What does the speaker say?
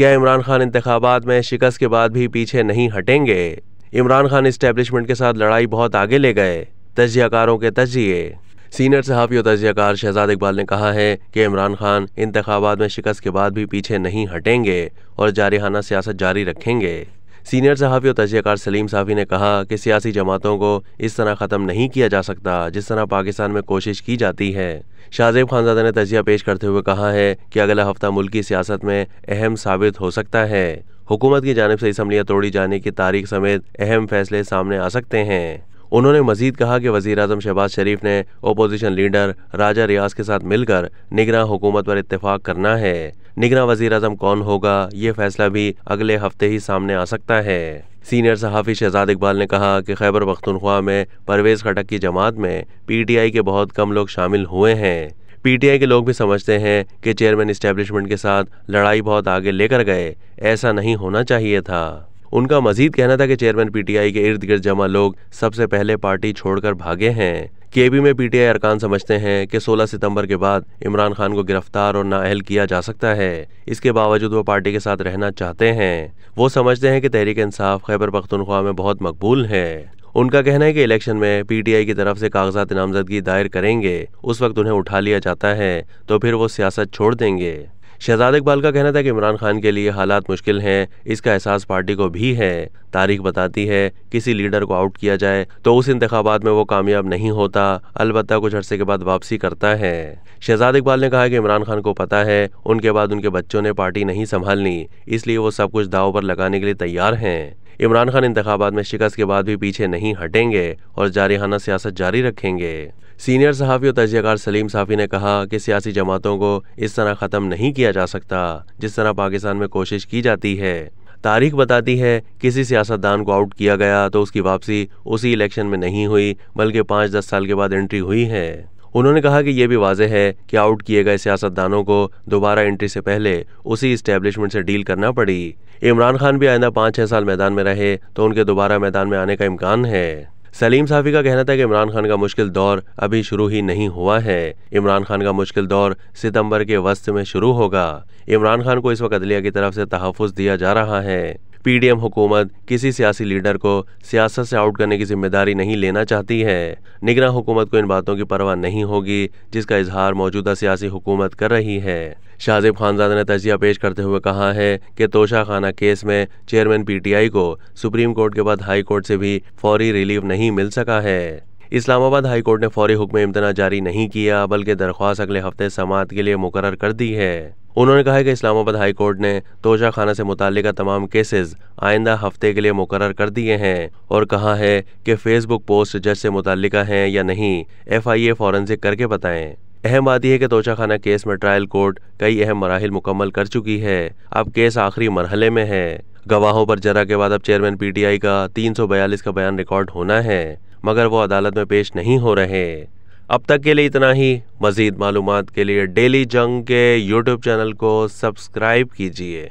क्या इमरान खान इंतबात में शिकस्त के बाद भी पीछे नहीं हटेंगे इमरान खान इस्टेब्लिशमेंट के साथ लड़ाई बहुत आगे ले गए तजियाकारों के तजिए सीनियर सहाफ़ी और तजियाकार शहजाद इकबाल ने कहा है कि इमरान खान इंतबात में शिकस्त के बाद भी पीछे नहीं हटेंगे और जारहाना सियासत जारी रखेंगे सीनियर सहाफ़ी और तजयकार सलीम साफ़ी ने कहा कि सियासी जमातों को इस तरह ख़त्म नहीं किया जा सकता जिस तरह पाकिस्तान में कोशिश की जाती है शाहजेब खानजादा ने तजिया पेश करते हुए कहा है कि अगला हफ्ता मुल्की सियासत में अहम साबित हो सकता है हुकूमत की जानब से इसम्बलियाँ तोड़ी जाने की तारीख समेत अहम फैसले सामने आ सकते हैं उन्होंने मजीद कहा कि वजी अजम शहबाज शरीफ ने अपोजिशन लीडर राजा रियाज के साथ मिलकर निगरान हुकूमत पर इतफाक करना है निगरान वजीर अजम कौन होगा ये फैसला भी अगले हफ्ते ही सामने आ सकता है सीनियर सहाफ़ी शहजाद इकबाल ने कहा कि खैबर पख्तनख्वा में परवेज़ खटक की जमात में पीटीआई के बहुत कम लोग शामिल हुए हैं पीटीआई के लोग भी समझते हैं कि चेयरमैन इस्टेब्लिशमेंट के साथ लड़ाई बहुत आगे लेकर गए ऐसा नहीं होना चाहिए था उनका मजीद कहना था कि चेयरमैन पीटीआई के इर्द गिर्द जमा लोग सबसे पहले पार्टी छोड़कर भागे हैं केबी में पीटीआई अरकान समझते हैं कि 16 सितंबर के बाद इमरान खान को गिरफ्तार और नाअहल किया जा सकता है इसके बावजूद वो पार्टी के साथ रहना चाहते हैं वो समझते हैं कि तहरीक इंसाफ खैबर पख्तनख्वा में बहुत मकबूल है उनका कहना है कि इलेक्शन में पीटीआई की तरफ से कागजात नामजदगी दायर करेंगे उस वक्त उन्हें उठा लिया जाता है तो फिर वो सियासत छोड़ देंगे शहजाद इकबाल का कहना था कि इमरान खान के लिए हालात मुश्किल हैं इसका एहसास पार्टी को भी है तारीख बताती है किसी लीडर को आउट किया जाए तो उस इंतबात में वो कामयाब नहीं होता अलबत्त कुछ अरसे के बाद वापसी करता है शहजाद इकबाल ने कहा कि इमरान खान को पता है उनके बाद उनके बच्चों ने पार्टी नहीं संभालनी इसलिए वो सब कुछ दाव पर लगाने के लिए तैयार हैं इमरान खान इंतबात में शिकस्त के बाद भी पीछे नहीं हटेंगे और जारिहाना सियासत जारी रखेंगे सीनियर सहाफ़ी और तजियाकार सलीम साफ़ी ने कहा कि सियासी जमातों को इस तरह ख़त्म नहीं किया जा सकता जिस तरह पाकिस्तान में कोशिश की जाती है तारीख बताती है किसी सियासतदान को आउट किया गया तो उसकी वापसी उसी इलेक्शन में नहीं हुई बल्कि पाँच दस साल के बाद एंट्री हुई है उन्होंने कहा कि यह भी वाजह है कि आउट किए गए सियासतदानों को दोबारा एंट्री से पहले उसी इस्टेब्लिशमेंट से डील करना पड़ी इमरान खान भी आइंदा पाँच छः साल मैदान में रहे तो उनके दोबारा मैदान में आने का इम्कान है सलीम साफी का कहना था कि इमरान खान का मुश्किल दौर अभी शुरू ही नहीं हुआ है इमरान खान का मुश्किल दौर सितंबर के वस्त में शुरू होगा इमरान खान को इस वक्त अदलिया की तरफ से तहफ़ दिया जा रहा है पी पीडीएम हुकूमत किसी सियासी लीडर को सियासत से आउट करने की जिम्मेदारी नहीं लेना चाहती है निगरान हुकूमत को इन बातों की परवाह नहीं होगी जिसका इजहार मौजूदा सियासी हुकूमत कर रही है शाहजिब खानजादा ने तजिया पेश करते हुए कहा है कि तोशा खाना केस में चेयरमैन पीटीआई को सुप्रीम कोर्ट के बाद हाई कोर्ट से भी फौरी रिलीफ नहीं मिल सका है इस्लामाबाद हाईकोर्ट ने फौरी हुक्म इम्तना जारी नहीं किया बल्कि दरख्वास्त अगले हफ्ते समात के लिए मुकर कर दी है उन्होंने कहा है कि इस्लामाबाद हाई कोर्ट ने तोशा खाना से मुतल तमाम केसेस आइंदा हफ्ते के लिए मुकर कर दिए हैं और कहा है कि फेसबुक पोस्ट जज से मुतल हैं या नहीं एफ आई ए फॉरेंसिक करके बताएं अहम बात यह है कि तोशा खाना केस में ट्रायल कोर्ट कई अहम मराहल मुकम्मल कर चुकी है अब केस आखिरी मरहले में है गवाहों पर जरा के बाद अब चेयरमैन पीटीआई का 342 का बयान रिकॉर्ड होना है मगर वो अदालत में पेश नहीं हो रहे अब तक के लिए इतना ही मज़ीद मालूम के लिए डेली जंग के यूट्यूब चैनल को सब्सक्राइब कीजिए